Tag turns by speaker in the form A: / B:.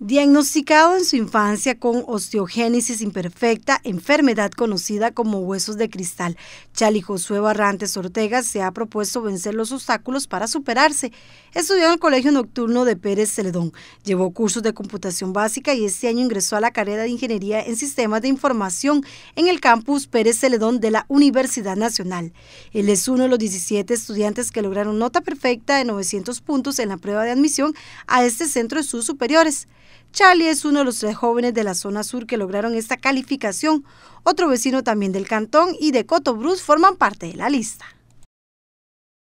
A: Diagnosticado en su infancia con osteogénesis imperfecta, enfermedad conocida como huesos de cristal, Chali Josué Barrantes Ortega se ha propuesto vencer los obstáculos para superarse. Estudió en el Colegio Nocturno de Pérez Celedón, llevó cursos de computación básica y este año ingresó a la carrera de Ingeniería en Sistemas de Información en el campus Pérez Celedón de la Universidad Nacional. Él es uno de los 17 estudiantes que lograron nota perfecta de 900 puntos en la prueba de admisión a este centro de sus superiores. Charlie es uno de los tres jóvenes de la zona sur que lograron esta calificación. Otro vecino también del cantón y de Bruce forman parte de la lista.